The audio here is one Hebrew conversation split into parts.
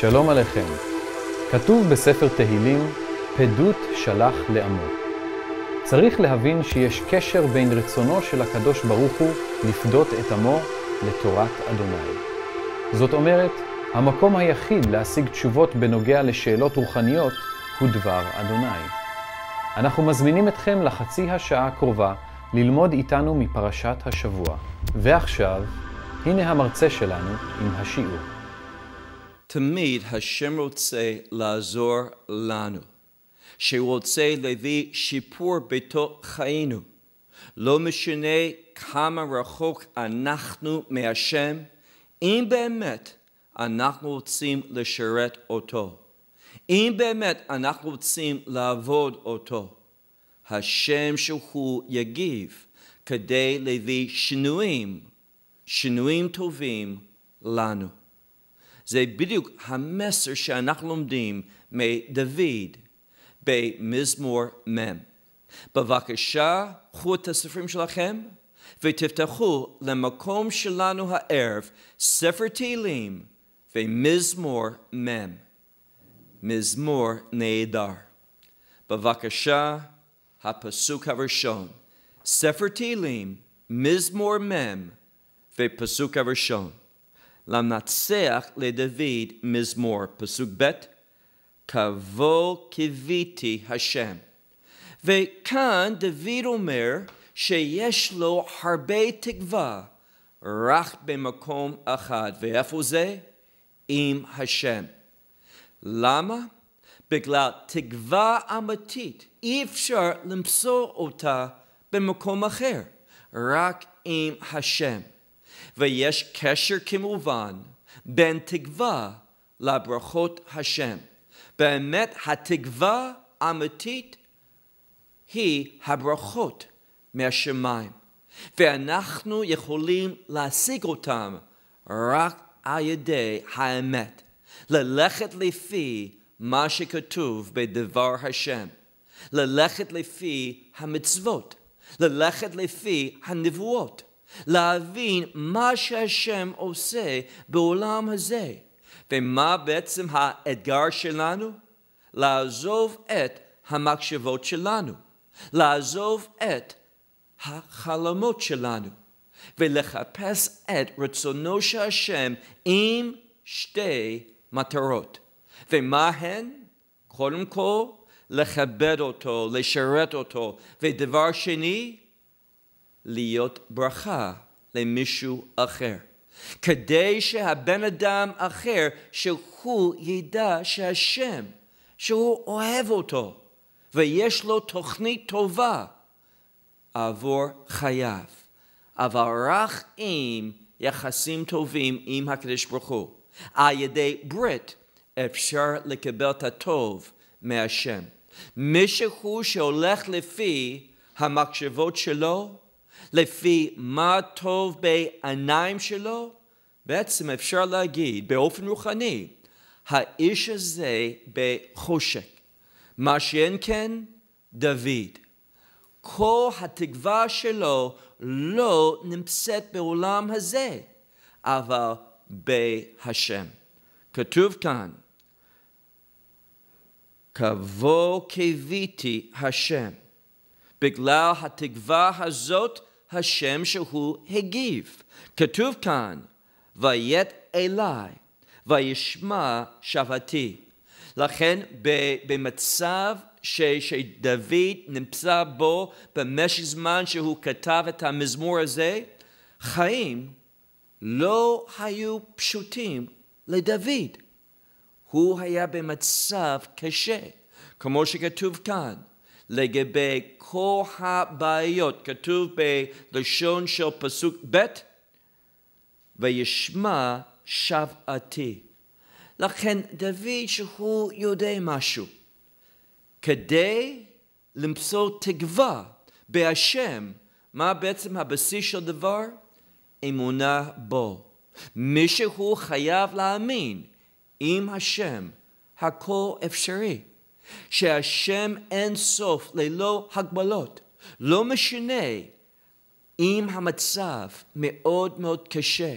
שלום עליכם. כתוב בספר תהילים, פדות שלח לעמו. צריך להבין שיש קשר בין רצונו של הקדוש ברוך הוא לפדות את עמו לתורת אדוני. זאת אומרת, המקום היחיד להשיג תשובות בנוגע לשאלות רוחניות הוא דבר אדוני. אנחנו מזמינים אתכם לחצי השעה הקרובה ללמוד איתנו מפרשת השבוע. ועכשיו, הנה המרצה שלנו עם השיעור. תמיד השם רוצה לעזור לנו, שהוא רוצה להביא שיפור בתוך חיינו. לא משנה כמה רחוק אנחנו מהשם, אם באמת אנחנו רוצים לשרת אותו, אם באמת אנחנו רוצים לעבוד אותו, השם שהוא יגיב כדי להביא שינויים, שינויים טובים לנו. זה בדיוק המסר שאנחנו לומדים מדוד במזמור מ'. בבקשה, קחו את הספרים שלכם ותפתחו למקום שלנו הערב ספר תהילים ומזמור מ'. מזמור נהדר. בבקשה, הפסוק הראשון. ספר תהילים, מזמור מ' ופסוק הראשון. למנצח לדוד מזמור. פסוק ב' כבוא קיוויתי השם. וכאן דוד אומר שיש לו הרבה תקווה רק במקום אחד. ואיפה זה? עם השם. למה? בגלל תקווה אמיתית אי אפשר למצוא אותה במקום אחר, רק עם השם. ויש קשר כמובן בין תקווה לברכות השם. באמת התקווה האמיתית היא הברכות מהשמיים, ואנחנו יכולים להשיג אותם רק על ידי האמת, ללכת לפי מה שכתוב בדבר השם, ללכת לפי המצוות, ללכת לפי הנבואות. להבין מה שהשם עושה בעולם הזה. ומה בעצם האתגר שלנו? לעזוב את המחשבות שלנו, לעזוב את החלומות שלנו, ולחפש את רצונו של השם עם שתי מטרות. ומה הן? קודם כל, לכבד אותו, לשרת אותו, ודבר שני, להיות ברכה למישהו אחר. כדי שהבן אדם אחר, שהוא ידע שהשם, שהוא אוהב אותו, ויש לו תוכנית טובה עבור חייו, אבל רק עם יחסים טובים עם הקדוש ברוך הוא. על ידי ברית אפשר לקבל את הטוב מהשם. מישהו שהולך לפי המחשבות שלו, לפי מה טוב בעיניים שלו, בעצם אפשר להגיד באופן רוחני, האיש הזה בחושק. מה שאין כן, דוד. כל התקווה שלו לא נמצאת בעולם הזה, אבל בהשם. כתוב כאן, כבוא קיוויתי השם. בגלל התקווה הזאת השם שהוא הגיב. כתוב כאן, ויית אליי, וישמע שבתי. לכן במצב ש, שדוד נמצא בו במשך זמן שהוא כתב את המזמור הזה, חיים לא היו פשוטים לדוד. הוא היה במצב קשה, כמו שכתוב כאן. לגבי כל הבעיות, כתוב בלשון של פסוק ב' וישמע שבעתי. לכן דוד שהוא יודע משהו. כדי למצוא תקווה בהשם, מה בעצם הבסיס של דבר? אמונה בו. מישהו חייב להאמין, עם השם הכל אפשרי. שהשם אין סוף, ללא הגבלות. לא משנה אם המצב מאוד מאוד קשה,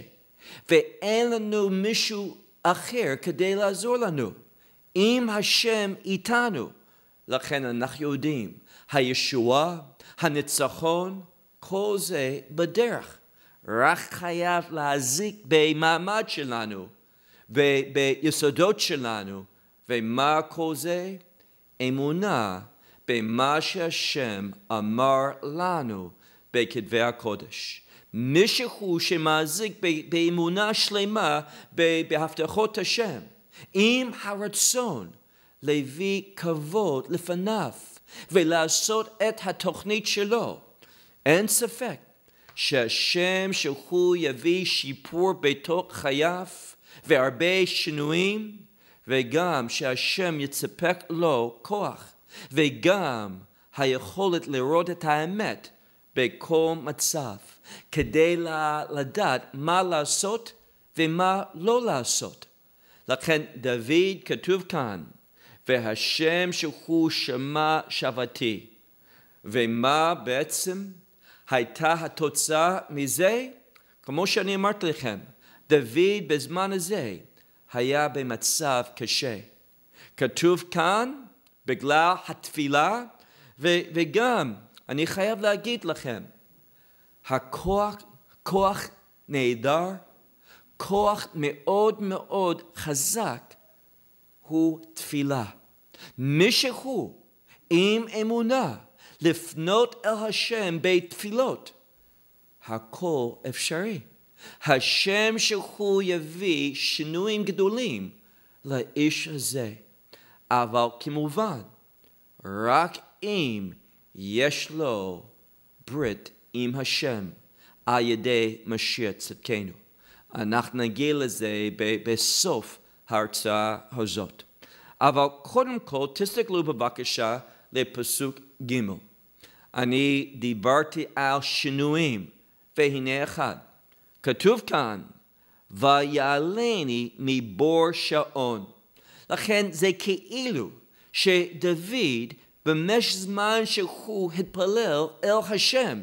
ואין לנו מישהו אחר כדי לעזור לנו. אם השם איתנו, לכן אנחנו יודעים, הישועה, הניצחון, כל זה בדרך. רק חייב להזיק במעמד שלנו וביסודות שלנו. ומה כל זה? אמונה במה שהשם אמר לנו בכתבי הקודש. מישהו שמחזיק באמונה שלמה בהבטחות השם, עם הרצון להביא כבוד לפניו ולעשות את התוכנית שלו. אין ספק שהשם שהוא יביא שיפור בתוך חייו והרבה שינויים וגם שהשם יצפק לו כוח, וגם היכולת לראות את האמת בכל מצב, כדי לדעת מה לעשות ומה לא לעשות. לכן דוד כתוב כאן, והשם שהוא שמע שבתי. ומה בעצם הייתה התוצאה מזה? כמו שאני אמרתי לכם, דוד בזמן הזה היה במצב קשה. כתוב כאן בגלל התפילה, ו- וגם, אני חייב להגיד לכם, הכוח, כוח נהדר, כוח מאוד מאוד חזק, הוא תפילה. מישהו עם אמונה לפנות אל השם בתפילות, הכל אפשרי. השם שהוא יביא שינויים גדולים לאיש הזה. אבל כמובן, רק אם יש לו ברית עם השם על ידי משיח צדקנו. אנחנו נגיע לזה ב- בסוף ההרצאה הזאת. אבל קודם כל, תסתכלו בבקשה לפסוק ג'. אני דיברתי על שינויים, והנה אחד. כתוב כאן, ויעלני מבור שעון. לכן זה כאילו שדוד במשך זמן שהוא התפלל אל השם,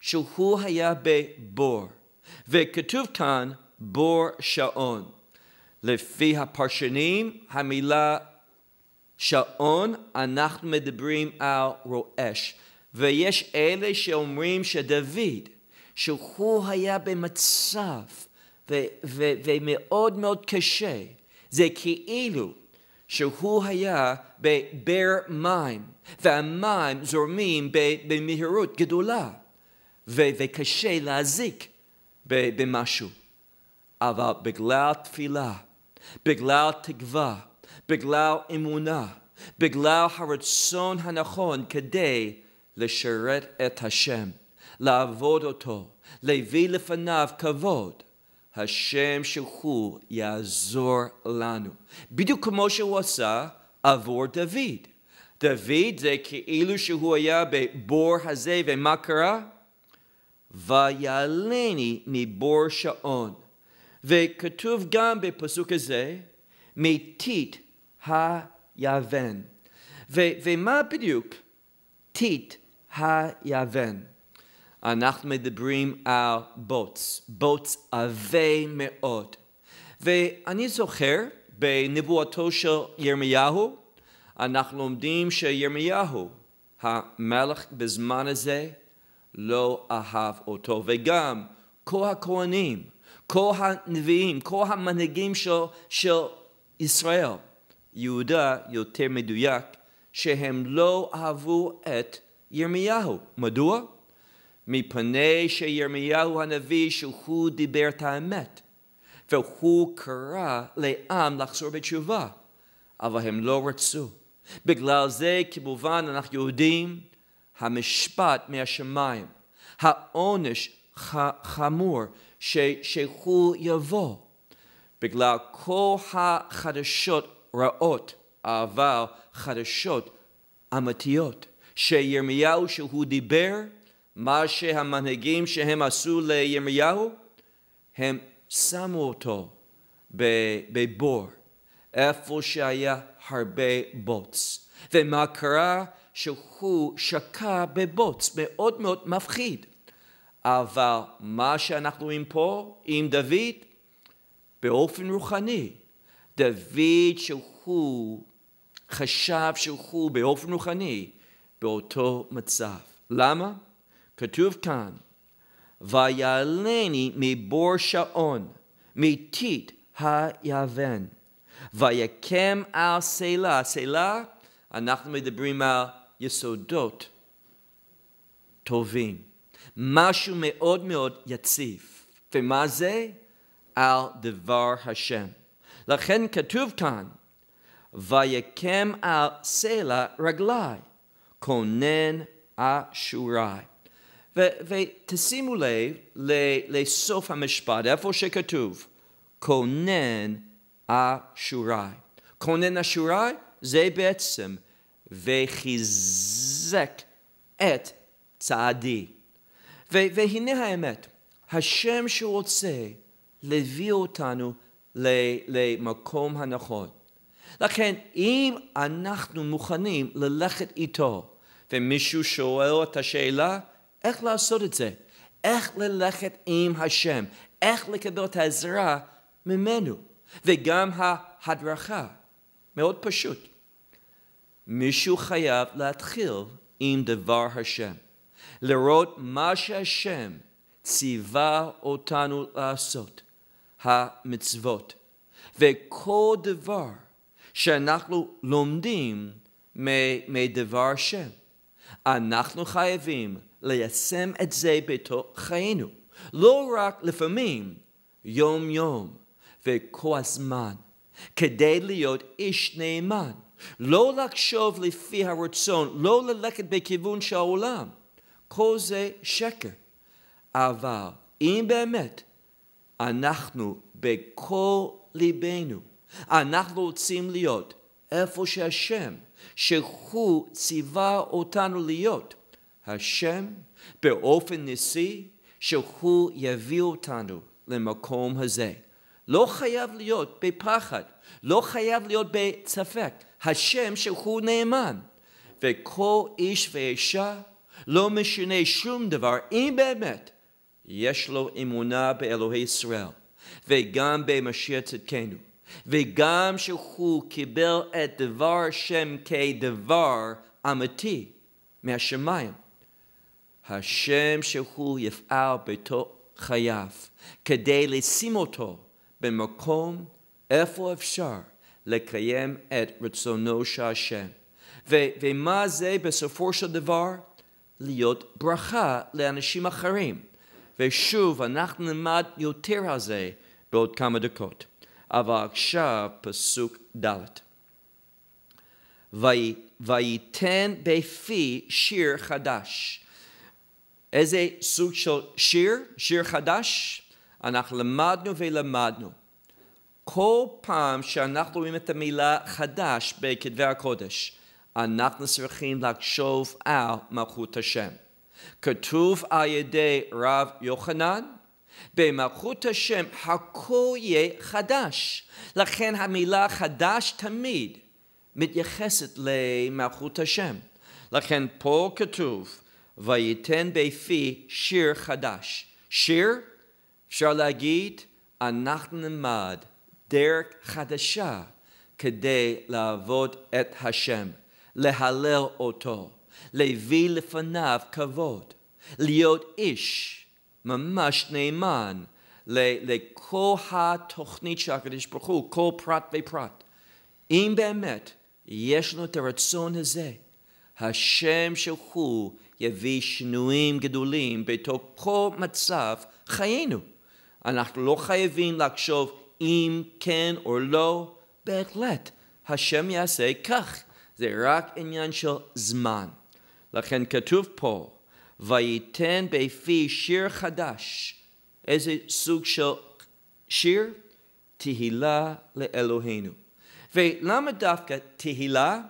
שהוא היה בבור. וכתוב כאן בור שעון. לפי הפרשנים, המילה שעון, אנחנו מדברים על רועש. ויש אלה שאומרים שדוד שהוא היה במצב ו- ו- ומאוד מאוד קשה. זה כאילו שהוא היה בבאר מים, והמים זורמים במהירות גדולה, ו- וקשה להזיק במשהו. אבל בגלל תפילה, בגלל תקווה, בגלל אמונה, בגלל הרצון הנכון כדי לשרת את השם. לעבוד אותו, להביא לפניו כבוד. השם שהוא יעזור לנו. בדיוק כמו שהוא עשה עבור דוד. דוד זה כאילו שהוא היה בבור הזה, ומה קרה? ויעלני מבור שעון. וכתוב גם בפסוק הזה, מתית היוון. ומה בדיוק תית היוון? אנחנו מדברים על בוץ, בוץ עבה מאוד. ואני זוכר בנבואתו של ירמיהו, אנחנו לומדים שירמיהו, המלך בזמן הזה, לא אהב אותו, וגם כל הכהנים, כל הנביאים, כל המנהיגים של, של ישראל, יהודה יותר מדויק, שהם לא אהבו את ירמיהו. מדוע? מפני שירמיהו הנביא שהוא דיבר את האמת והוא קרא לעם לחזור בתשובה אבל הם לא רצו בגלל זה כמובן אנחנו יודעים המשפט מהשמיים העונש חמור ש, שהוא יבוא בגלל כל החדשות רעות אבל חדשות אמיתיות שירמיהו שהוא דיבר מה שהמנהיגים שהם עשו לימיהו, הם שמו אותו בבור, איפה שהיה הרבה בוץ. ומה קרה? שהוא שקע בבוץ, מאוד מאוד מפחיד. אבל מה שאנחנו רואים פה עם דוד, באופן רוחני, דוד שהוא חשב שהוא באופן רוחני באותו מצב. למה? כתוב כאן, ויעלני מבור שעון, מתית היוון, ויקם על סלע. סלע, אנחנו מדברים על יסודות טובים. משהו מאוד מאוד יציב. ומה זה? על דבר השם. לכן כתוב כאן, ויקם על סלע רגלי, כונן אשורי. ותשימו לב לסוף המשפט, איפה שכתוב, כונן אשורי. כונן אשורי זה בעצם וחיזק את צעדי. ו- והנה האמת, השם שרוצה להביא אותנו למקום הנכון. לכן, אם אנחנו מוכנים ללכת איתו, ומישהו שואל את השאלה, איך לעשות את זה, איך ללכת עם השם, איך לקבל את העזרה ממנו, וגם ההדרכה. מאוד פשוט. מישהו חייב להתחיל עם דבר השם, לראות מה שהשם ציווה אותנו לעשות, המצוות. וכל דבר שאנחנו לומדים מדבר השם, אנחנו חייבים ליישם את זה בתוך חיינו. לא רק לפעמים, יום-יום וכל הזמן, כדי להיות איש נאמן. לא לחשוב לפי הרצון, לא ללכת בכיוון של העולם. כל זה שקר. אבל אם באמת אנחנו בכל ליבנו, אנחנו רוצים להיות איפה שהשם, שהוא ציווה אותנו להיות, השם באופן ניסי שהוא יביא אותנו למקום הזה. לא חייב להיות בפחד, לא חייב להיות בספק, השם שהוא נאמן. וכל איש ואישה, לא משנה שום דבר, אם באמת יש לו אמונה באלוהי ישראל, וגם במשיח צדקנו, וגם שהוא קיבל את דבר השם כדבר אמיתי מהשמיים. השם שהוא יפעל בתוך חייו, כדי לשים אותו במקום איפה אפשר לקיים את רצונו של השם. ו- ומה זה בסופו של דבר? להיות ברכה לאנשים אחרים. ושוב, אנחנו נלמד יותר על זה בעוד כמה דקות. אבל עכשיו פסוק ד' וייתן בפי שיר חדש איזה סוג של שיר, שיר חדש, אנחנו למדנו ולמדנו. כל פעם שאנחנו רואים את המילה חדש בכתבי הקודש, אנחנו צריכים לחשוב על מלכות השם. כתוב על ידי רב יוחנן, במלכות השם הכל יהיה חדש. לכן המילה חדש תמיד מתייחסת למלכות השם. לכן פה כתוב ויתן בפי שיר חדש. שיר, אפשר להגיד, אנחנו נלמד דרך חדשה כדי לעבוד את השם, להלל אותו, להביא לפניו כבוד, להיות איש ממש נאמן לכל התוכנית של הקדוש ברוך הוא, כל פרט ופרט. אם באמת יש לנו את הרצון הזה, השם שהוא יביא שינויים גדולים בתוכו מצב חיינו. אנחנו לא חייבים לחשוב אם כן או לא, בהחלט, השם יעשה כך, זה רק עניין של זמן. לכן כתוב פה, וייתן בפי שיר חדש. איזה סוג של שיר? תהילה לאלוהינו. ולמה דווקא תהילה?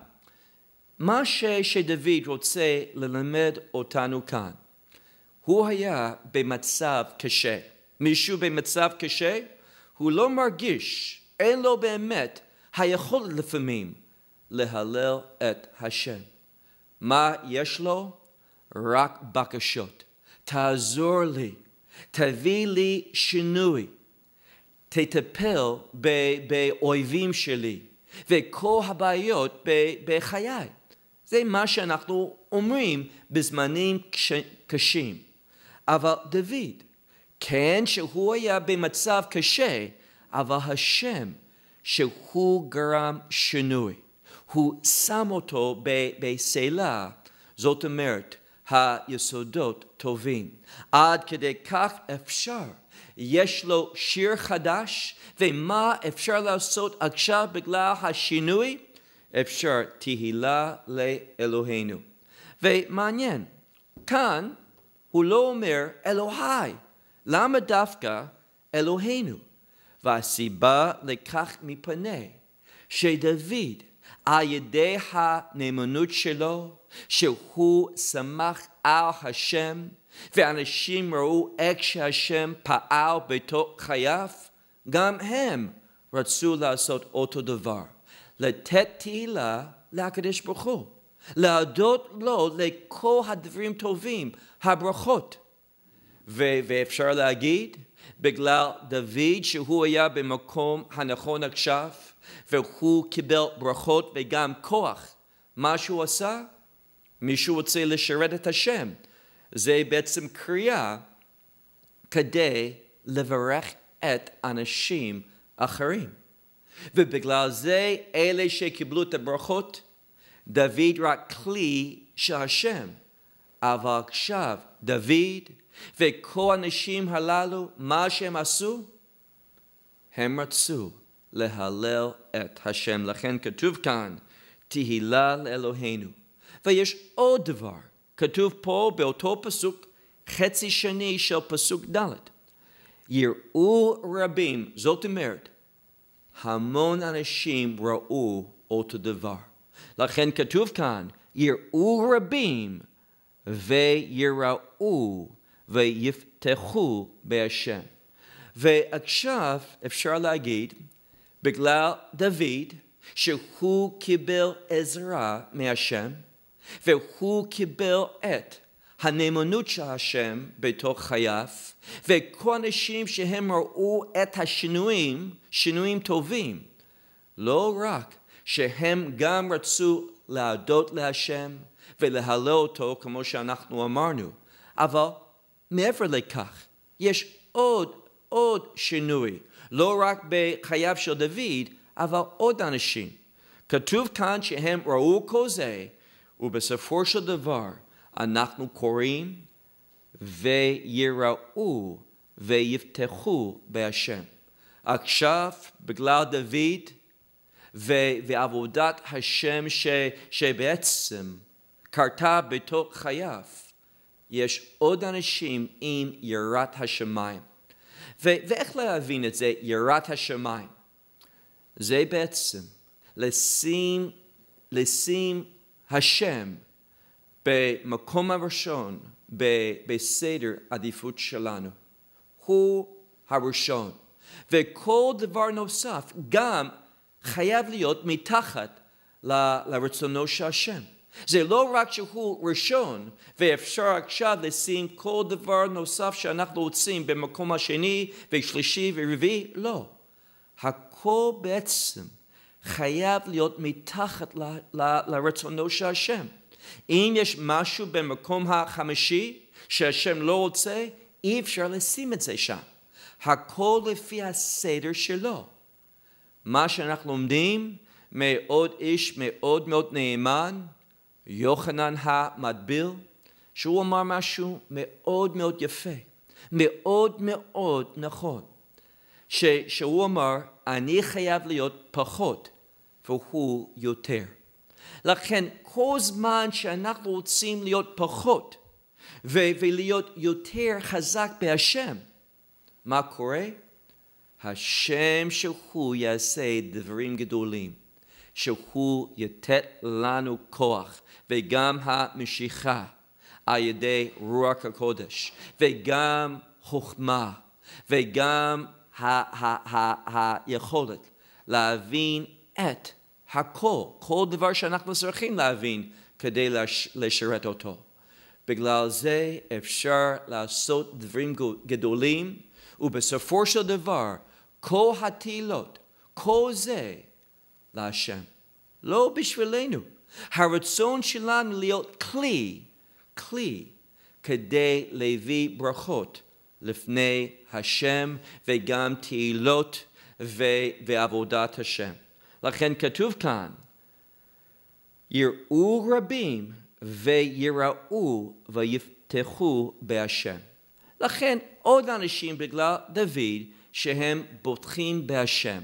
מה שדוד רוצה ללמד אותנו כאן, הוא היה במצב קשה. מישהו במצב קשה, הוא לא מרגיש, אין לו באמת היכולת לפעמים להלל את השם. מה יש לו? רק בקשות. תעזור לי, תביא לי שינוי, תטפל באויבים שלי וכל הבעיות בחיי. זה מה שאנחנו אומרים בזמנים קשים. אבל דוד, כן שהוא היה במצב קשה, אבל השם שהוא גרם שינוי. הוא שם אותו בסלה, זאת אומרת, היסודות טובים. עד כדי כך אפשר. יש לו שיר חדש, ומה אפשר לעשות עכשיו בגלל השינוי? אפשר תהילה לאלוהינו. ומעניין, כאן הוא לא אומר אלוהי, למה דווקא אלוהינו? והסיבה לכך מפני שדוד, על ידי הנאמנות שלו, שהוא סמך על השם, ואנשים ראו איך שהשם פעל בתוך חייו, גם הם רצו לעשות אותו דבר. לתת תהילה להקדש ברוך הוא, להודות לו לכל הדברים טובים, הברכות. ו- ואפשר להגיד, בגלל דוד שהוא היה במקום הנכון עכשיו, והוא קיבל ברכות וגם כוח. מה שהוא עשה? מישהו רוצה לשרת את השם. זה בעצם קריאה כדי לברך את אנשים אחרים. ובגלל זה אלה שקיבלו את הברכות, דוד רק כלי של השם. אבל עכשיו דוד וכל הנשים הללו, מה שהם עשו? הם רצו להלל את השם. לכן כתוב כאן, תהילה לאלוהינו. ויש עוד דבר, כתוב פה באותו פסוק, חצי שני של פסוק ד'. יראו רבים, זאת אומרת, המון אנשים ראו אותו דבר. לכן כתוב כאן, יראו רבים ויראו ויפתחו בהשם. ועכשיו אפשר להגיד, בגלל דוד, שהוא קיבל עזרה מהשם, והוא קיבל את הנאמנות של השם בתוך חייו, וכל אנשים שהם ראו את השינויים שינויים טובים. לא רק שהם גם רצו להודות להשם ולהלא אותו כמו שאנחנו אמרנו, אבל מעבר לכך יש עוד עוד שינוי, לא רק בחייו של דוד, אבל עוד אנשים. כתוב כאן שהם ראו כל זה, ובסופו של דבר אנחנו קוראים ויראו ויפתחו בהשם. עכשיו בגלל דוד ו- ועבודת השם ש, שבעצם קרתה בתוך חייו, יש עוד אנשים עם יראת השמיים. ו- ואיך להבין את זה, יראת השמיים? זה בעצם לשים, לשים השם במקום הראשון בסדר עדיפות שלנו. הוא הראשון. וכל דבר נוסף גם חייב להיות מתחת לרצונו של השם. זה לא רק שהוא ראשון, ואפשר עכשיו לשים כל דבר נוסף שאנחנו רוצים במקום השני ושלישי ורביעי, לא. הכל בעצם חייב להיות מתחת ל, ל, לרצונו של השם. אם יש משהו במקום החמישי שהשם לא רוצה, אי אפשר לשים את זה שם. הכל לפי הסדר שלו. מה שאנחנו לומדים מעוד איש מאוד מאוד נאמן, יוחנן המטביל, שהוא אמר משהו מאוד מאוד יפה, מאוד מאוד נכון, ש, שהוא אמר, אני חייב להיות פחות והוא יותר. לכן כל זמן שאנחנו רוצים להיות פחות ולהיות יותר חזק בהשם, מה קורה? השם שהוא יעשה דברים גדולים, שהוא יתת לנו כוח, וגם המשיכה על ידי רוח הקודש, וגם חוכמה, וגם היכולת להבין את הכל, כל דבר שאנחנו צריכים להבין כדי לשרת אותו. בגלל זה אפשר לעשות דברים גדולים ובסופו של דבר, כל התהילות, כל זה להשם. לא בשבילנו. הרצון שלנו להיות כלי, כלי, כדי להביא ברכות לפני השם וגם תהילות ו- ועבודת השם. לכן כתוב כאן, יראו רבים ויראו ויפתחו בהשם. לכן עוד אנשים בגלל דוד שהם בוטחים בהשם.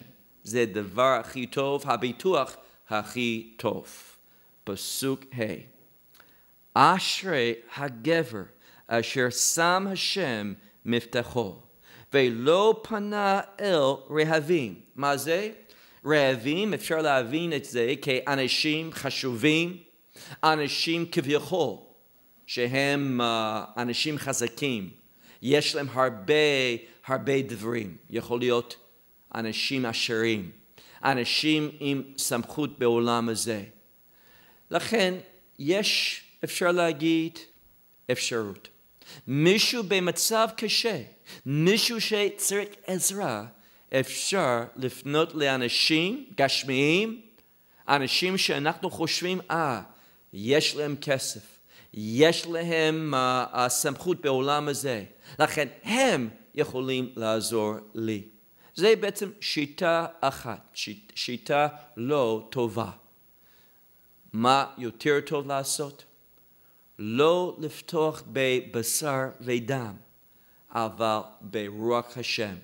זה הדבר הכי טוב, הביטוח הכי טוב. פסוק ה' אשרי הגבר אשר שם השם מבטחו ולא פנה אל רהבים. מה זה? רעבים, אפשר להבין את זה כאנשים חשובים, אנשים כביכול, שהם uh, אנשים חזקים, יש להם הרבה הרבה דברים. יכול להיות אנשים עשירים, אנשים עם סמכות בעולם הזה. לכן יש, אפשר להגיד, אפשרות. מישהו במצב קשה, מישהו שצריך עזרה, אפשר לפנות לאנשים גשמיים, אנשים שאנחנו חושבים, אה, ah, יש להם כסף, יש להם אה, הסמכות בעולם הזה, לכן הם יכולים לעזור לי. זה בעצם שיטה אחת, שיטה לא טובה. מה יותר טוב לעשות? לא לפתוח בבשר ודם, אבל ברוח השם,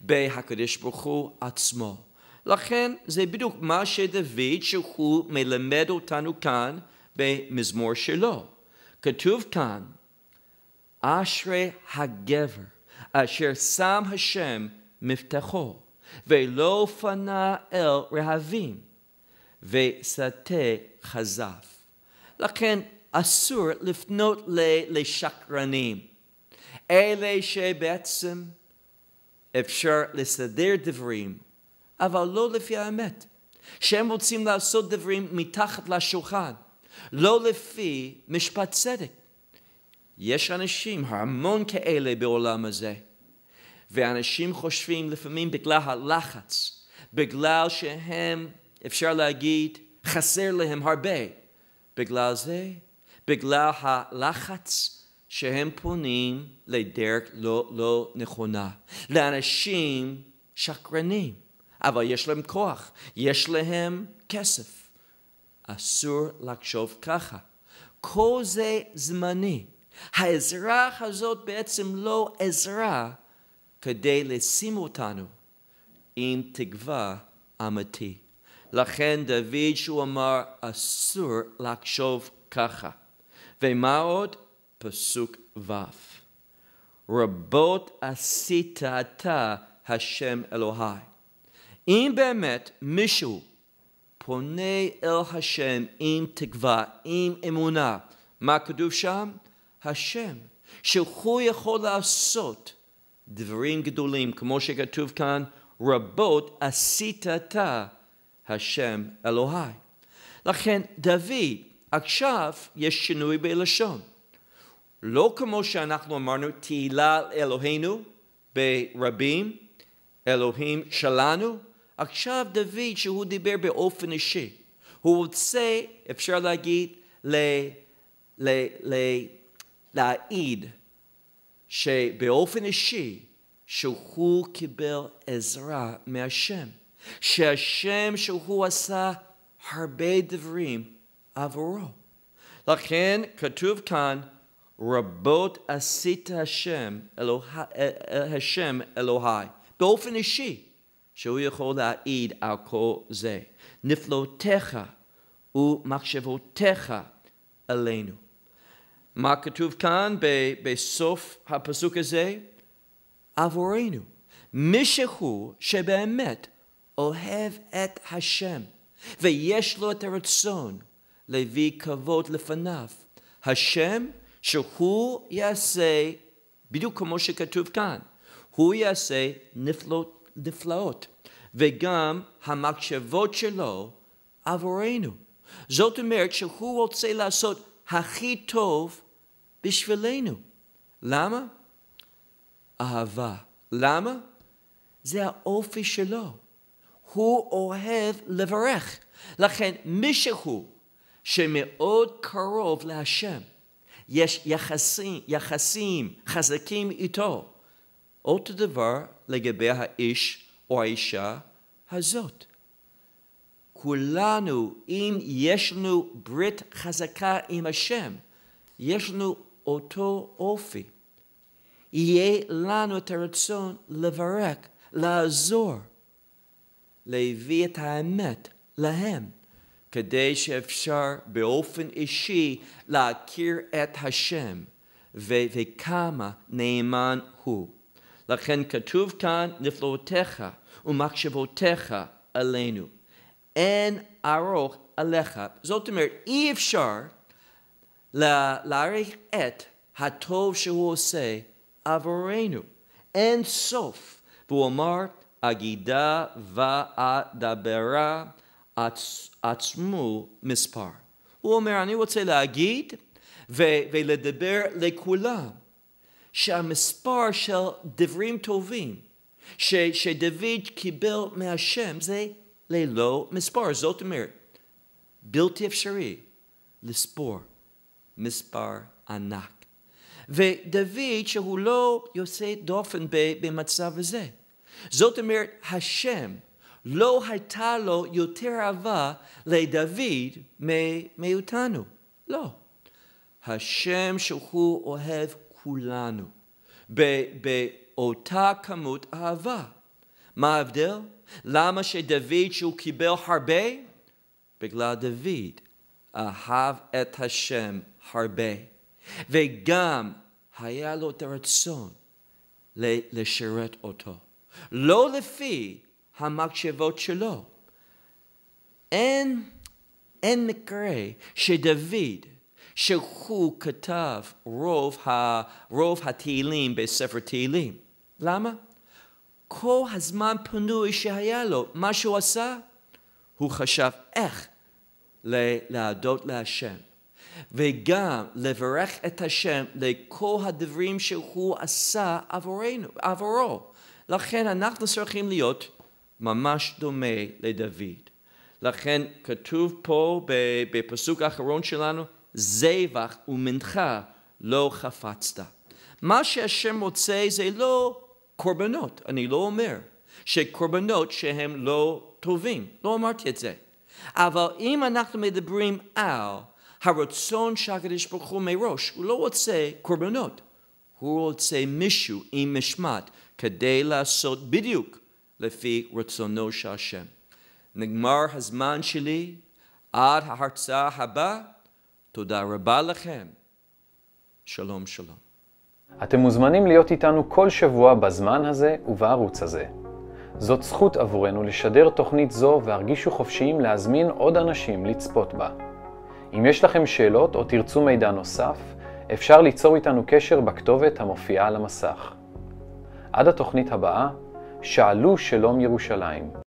בהקדש ברוך הוא עצמו. לכן זה בדיוק מה שדוד, שהוא מלמד אותנו כאן במזמור שלו. כתוב כאן, אשרי הגבר אשר שם השם מבטחו ולא פנה אל רהבים וסטה חזף. לכן אסור לפנות לשקרנים, אלה שבעצם אפשר לסדר דברים, אבל לא לפי האמת, שהם רוצים לעשות דברים מתחת לשולחן. לא לפי משפט צדק. יש אנשים, המון כאלה בעולם הזה, ואנשים חושבים לפעמים בגלל הלחץ, בגלל שהם, אפשר להגיד, חסר להם הרבה. בגלל זה, בגלל הלחץ, שהם פונים לדרך לא, לא נכונה, לאנשים שקרנים, אבל יש להם כוח, יש להם כסף. אסור לחשוב ככה. כל זה זמני. העזרה הזאת בעצם לא עזרה כדי לשים אותנו עם תקווה אמיתי. לכן דוד שהוא אמר אסור לחשוב ככה. ומה עוד? פסוק ו' רבות עשית אתה השם אלוהי. אם באמת מישהו פונה אל השם עם תקווה, עם אמונה. מה כתוב שם? השם, שהוא יכול לעשות דברים גדולים, כמו שכתוב כאן, רבות עשית אתה השם אלוהי. לכן דוד, עכשיו יש שינוי בלשון. לא כמו שאנחנו אמרנו תהילה אלוהינו ברבים, אלוהים שלנו, עכשיו דוד, שהוא דיבר באופן אישי, הוא רוצה, אפשר להגיד, ל, ל, ל, להעיד שבאופן אישי, שהוא קיבל עזרה מהשם, שהשם שהוא עשה הרבה דברים עבורו. לכן כתוב כאן, רבות עשית השם, אלוה, השם אלוהי, באופן אישי. שהוא יכול להעיד על כל זה. נפלאותיך ומחשבותיך עלינו. מה כתוב כאן בסוף הפסוק הזה? עבורנו. מישהו שבאמת אוהב את השם ויש לו את הרצון להביא כבוד לפניו. השם שהוא יעשה, בדיוק כמו שכתוב כאן, הוא יעשה נפלאות נפלאות, וגם המחשבות שלו עבורנו. זאת אומרת שהוא רוצה לעשות הכי טוב בשבילנו. למה? אהבה. למה? זה האופי שלו. הוא אוהב לברך. לכן מישהו שמאוד קרוב להשם, יש יחסים, יחסים חזקים איתו, אותו דבר לגבי האיש או האישה הזאת. כולנו, אם יש לנו ברית חזקה עם השם, יש לנו אותו אופי. יהיה לנו את הרצון לברק, לעזור, להביא את האמת להם, כדי שאפשר באופן אישי להכיר את השם ו- וכמה נאמן הוא. לכן כתוב כאן נפלאותיך ומחשבותיך עלינו. אין ארוך עליך. זאת אומרת, אי אפשר להעריך את הטוב שהוא עושה עבורנו. אין סוף. והוא אמר, אגידה ואדברה עצ... עצמו מספר. הוא אומר, אני רוצה להגיד ו- ולדבר לכולם. שהמספר של דברים טובים ש, שדוד קיבל מהשם זה ללא מספר. זאת אומרת, בלתי אפשרי לספור מספר ענק. ודוד שהוא לא יוצא דופן במצב הזה. זאת אומרת, השם לא הייתה לו יותר אהבה לדוד מאותנו. לא. השם שהוא אוהב כולנו באותה כמות אהבה. מה ההבדל? למה שדוד שהוא קיבל הרבה? בגלל דוד אהב את השם הרבה. וגם היה לו את הרצון לשרת אותו. לא לפי המקשבות שלו. אין, אין מקרה שדוד שהוא כתב רוב, ה, רוב התהילים בספר תהילים. למה? כל הזמן פנוי שהיה לו, מה שהוא עשה, הוא חשב איך להודות להשם. וגם לברך את השם לכל הדברים שהוא עשה עבורנו, עבורו. לכן אנחנו צריכים להיות ממש דומה לדוד. לכן כתוב פה בפסוק האחרון שלנו, זבח ומנחה לא חפצת. מה שהשם רוצה זה לא קורבנות, אני לא אומר שקורבנות שהם לא טובים, לא אמרתי את זה. אבל אם אנחנו מדברים על הרצון שהקדוש ברוך הוא מראש, הוא לא רוצה קורבנות, הוא רוצה מישהו עם משמעת כדי לעשות בדיוק לפי רצונו של השם. נגמר הזמן שלי עד ההרצאה הבאה. תודה רבה לכם. שלום שלום. אתם מוזמנים להיות איתנו כל שבוע בזמן הזה ובערוץ הזה. זאת זכות עבורנו לשדר תוכנית זו והרגישו חופשיים להזמין עוד אנשים לצפות בה. אם יש לכם שאלות או תרצו מידע נוסף, אפשר ליצור איתנו קשר בכתובת המופיעה על המסך. עד התוכנית הבאה, שאלו שלום ירושלים.